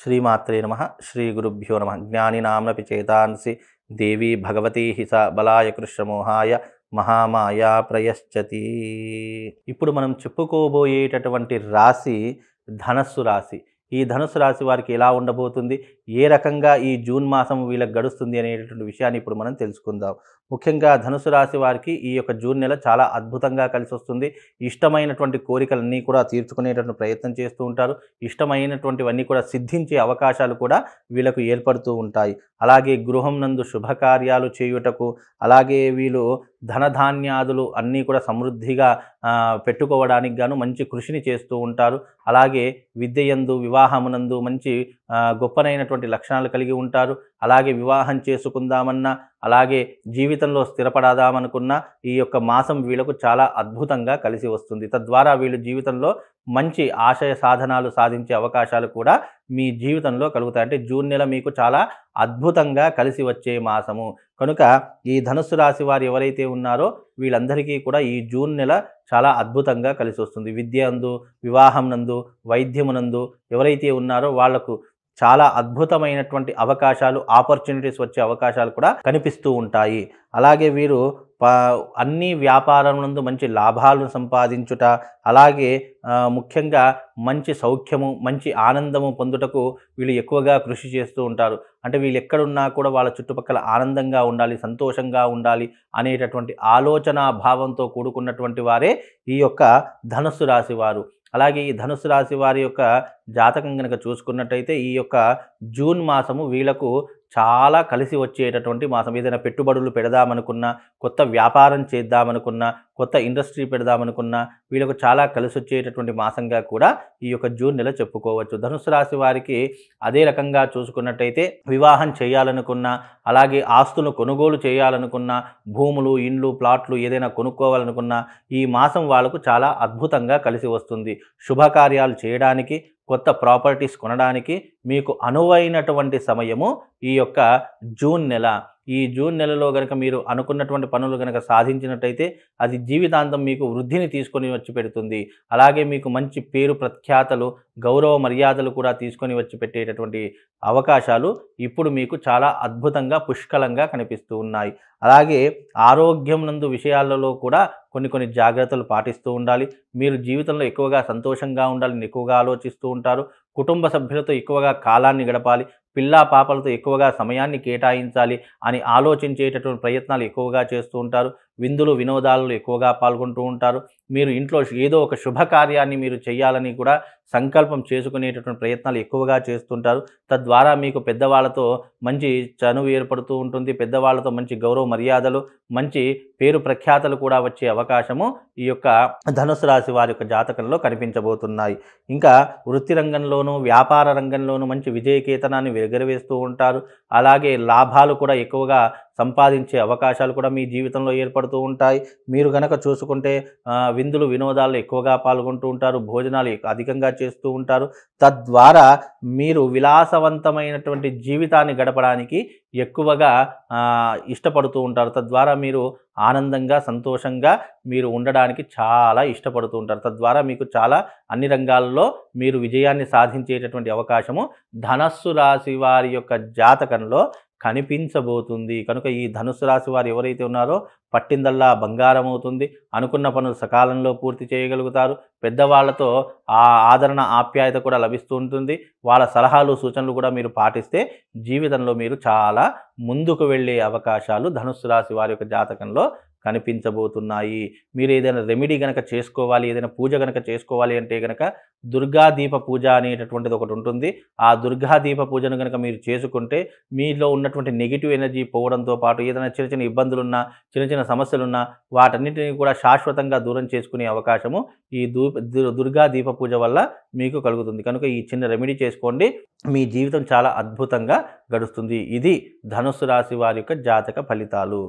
శ్రీమాత్రే నమ శ్రీ గురుభ్యో నమ జ్ఞానినాంనపి చేతాన్సి దేవీ భగవతీ స బలాయ కృష్ణమోహాయ మహామాయా ప్రయశ్చతి ఇప్పుడు మనం చెప్పుకోబోయేటటువంటి రాశి ధనస్సు రాశి ఈ ధనుసు రాశి వారికి ఎలా ఉండబోతుంది ఏ రకంగా ఈ జూన్ మాసం వీళ్ళకి గడుస్తుంది అనేటటువంటి విషయాన్ని ఇప్పుడు మనం తెలుసుకుందాం ముఖ్యంగా ధనుసు రాశి వారికి ఈ యొక్క జూన్ నెల చాలా అద్భుతంగా కలిసి వస్తుంది ఇష్టమైనటువంటి కోరికలన్నీ కూడా తీర్చుకునేటటువంటి ప్రయత్నం చేస్తూ ఉంటారు ఇష్టమైనటువంటివన్నీ కూడా సిద్ధించే అవకాశాలు కూడా వీళ్ళకు ఏర్పడుతూ ఉంటాయి అలాగే గృహం నందు శుభకార్యాలు చేయుటకు అలాగే వీళ్ళు ధనధాన్యాదులు అన్నీ కూడా సమృద్ధిగా పెట్టుకోవడానికి గాను మంచి కృషిని చేస్తూ ఉంటారు అలాగే విద్యయందు వివాహమునందు మంచి గొప్పనైనటువంటి లక్షణాలు కలిగి ఉంటారు అలాగే వివాహం చేసుకుందామన్నా అలాగే జీవితంలో స్థిరపడదామనుకున్నా ఈ యొక్క మాసం వీళ్ళకు చాలా అద్భుతంగా కలిసి వస్తుంది తద్వారా వీళ్ళు జీవితంలో మంచి ఆశయ సాధనాలు సాధించే అవకాశాలు కూడా మీ జీవితంలో కలుగుతాయి అంటే జూన్ నెల మీకు చాలా అద్భుతంగా కలిసి వచ్చే మాసము కనుక ఈ ధనుస్సు రాశి వారు ఎవరైతే ఉన్నారో వీళ్ళందరికీ కూడా ఈ జూన్ నెల చాలా అద్భుతంగా కలిసి వస్తుంది విద్య అందు వివాహం నందు వైద్యమునందు ఎవరైతే ఉన్నారో వాళ్లకు చాలా అద్భుతమైనటువంటి అవకాశాలు ఆపర్చునిటీస్ వచ్చే అవకాశాలు కూడా కనిపిస్తూ ఉంటాయి అలాగే వీరు అన్ని వ్యాపారములందు మంచి లాభాలను సంపాదించుట అలాగే ముఖ్యంగా మంచి సౌఖ్యము మంచి ఆనందము పొందుటకు వీళ్ళు ఎక్కువగా కృషి చేస్తూ ఉంటారు అంటే వీళ్ళు ఎక్కడున్నా కూడా వాళ్ళ చుట్టుపక్కల ఆనందంగా ఉండాలి సంతోషంగా ఉండాలి అనేటటువంటి ఆలోచన భావంతో కూడుకున్నటువంటి వారే ఈ యొక్క ధనుస్సు రాశి వారు అలాగే ఈ ధనుసు రాశి వారి యొక్క జాతకం కనుక చూసుకున్నట్టయితే ఈ యొక్క జూన్ మాసము వీళ్ళకు చాలా కలిసి వచ్చేటటువంటి మాసం ఏదైనా పెట్టుబడులు పెడదామనుకున్నా కొత్త వ్యాపారం చేద్దామనుకున్నా కొత్త ఇండస్ట్రీ పెడదామనుకున్నా వీళ్ళకు చాలా కలిసి వచ్చేటటువంటి మాసంగా కూడా ఈ యొక్క జూన్ నెల చెప్పుకోవచ్చు ధనుసు రాశి వారికి అదే రకంగా చూసుకున్నట్టయితే వివాహం చేయాలనుకున్నా అలాగే ఆస్తులు కొనుగోలు చేయాలనుకున్నా భూములు ఇండ్లు ప్లాట్లు ఏదైనా కొనుక్కోవాలనుకున్నా ఈ మాసం వాళ్ళకు చాలా అద్భుతంగా కలిసి వస్తుంది శుభకార్యాలు చేయడానికి కొత్త ప్రాపర్టీస్ కొనడానికి మీకు అనువైనటువంటి సమయము ఈ యొక్క జూన్ నెల ఈ జూన్ నెలలో కనుక మీరు అనుకున్నటువంటి పనులు కనుక సాధించినట్టయితే అది జీవితాంతం మీకు వృద్ధిని తీసుకొని వచ్చి పెడుతుంది అలాగే మీకు మంచి పేరు ప్రఖ్యాతలు గౌరవ మర్యాదలు కూడా తీసుకొని వచ్చి పెట్టేటటువంటి అవకాశాలు ఇప్పుడు మీకు చాలా అద్భుతంగా పుష్కలంగా కనిపిస్తూ ఉన్నాయి అలాగే ఆరోగ్యం నందు విషయాలలో కూడా కొన్ని కొన్ని జాగ్రత్తలు పాటిస్తూ ఉండాలి మీరు జీవితంలో ఎక్కువగా సంతోషంగా ఉండాలని ఎక్కువగా ఆలోచిస్తూ ఉంటారు కుటుంబ సభ్యులతో ఎక్కువగా కాలాన్ని గడపాలి పిల్లా పాపలతో ఎక్కువగా సమయాన్ని కేటాయించాలి అని ఆలోచించేటటువంటి ప్రయత్నాలు ఎక్కువగా చేస్తూ ఉంటారు విందులు వినోదాలలో ఎక్కువగా పాల్గొంటూ ఉంటారు మీరు ఇంట్లో ఏదో ఒక శుభకార్యాన్ని మీరు చేయాలని కూడా సంకల్పం చేసుకునేటటువంటి ప్రయత్నాలు ఎక్కువగా చేస్తుంటారు తద్వారా మీకు పెద్దవాళ్ళతో మంచి చనువు ఏర్పడుతూ ఉంటుంది పెద్దవాళ్ళతో మంచి గౌరవ మర్యాదలు మంచి పేరు ప్రఖ్యాతలు కూడా వచ్చే అవకాశము ఈ యొక్క ధనుసు రాశి వారి యొక్క జాతకంలో కనిపించబోతున్నాయి ఇంకా వృత్తి రంగంలోనూ వ్యాపార రంగంలోనూ మంచి విజయకేతనాన్ని ఎగరవేస్తూ ఉంటారు అలాగే లాభాలు కూడా ఎక్కువగా సంపాదించే అవకాశాలు కూడా మీ జీవితంలో ఏర్పడుతూ ఉంటాయి మీరు గనక చూసుకుంటే విందులు వినోదాలు ఎక్కువగా పాల్గొంటూ ఉంటారు భోజనాలు అధికంగా చేస్తూ ఉంటారు తద్వారా మీరు విలాసవంతమైనటువంటి జీవితాన్ని గడపడానికి ఎక్కువగా ఇష్టపడుతూ ఉంటారు తద్వారా మీరు ఆనందంగా సంతోషంగా మీరు ఉండడానికి చాలా ఇష్టపడుతూ ఉంటారు తద్వారా మీకు చాలా అన్ని రంగాల్లో మీరు విజయాన్ని సాధించేటటువంటి అవకాశము ధనస్సు రాశి వారి యొక్క జాతకంలో కనిపించబోతుంది కనుక ఈ ధనుసు రాశి వారు ఎవరైతే ఉన్నారో పట్టిందల్లా బంగారం అవుతుంది అనుకున్న పనులు సకాలంలో పూర్తి చేయగలుగుతారు పెద్దవాళ్లతో ఆ ఆదరణ ఆప్యాయత కూడా లభిస్తూ ఉంటుంది వాళ్ళ సలహాలు సూచనలు కూడా మీరు పాటిస్తే జీవితంలో మీరు చాలా ముందుకు వెళ్ళే అవకాశాలు ధనుస్సు రాశి వారి యొక్క జాతకంలో కనిపించబోతున్నాయి మీరు ఏదైనా రెమెడీ కనుక చేసుకోవాలి ఏదైనా పూజ కనుక చేసుకోవాలి అంటే కనుక దుర్గాదీప పూజ అనేటటువంటిది ఒకటి ఉంటుంది ఆ దుర్గాదీప పూజను కనుక మీరు చేసుకుంటే మీలో ఉన్నటువంటి నెగిటివ్ ఎనర్జీ పోవడంతో పాటు ఏదైనా చిన్న చిన్న ఇబ్బందులున్నా చిన్న చిన్న సమస్యలున్నా వాటన్నిటిని కూడా శాశ్వతంగా దూరం చేసుకునే అవకాశము ఈ దుర్గా దీప పూజ వల్ల మీకు కలుగుతుంది కనుక ఈ చిన్న రెమెడీ చేసుకోండి మీ జీవితం చాలా అద్భుతంగా గడుస్తుంది ఇది ధనుస్సు రాశి వారి యొక్క జాతక ఫలితాలు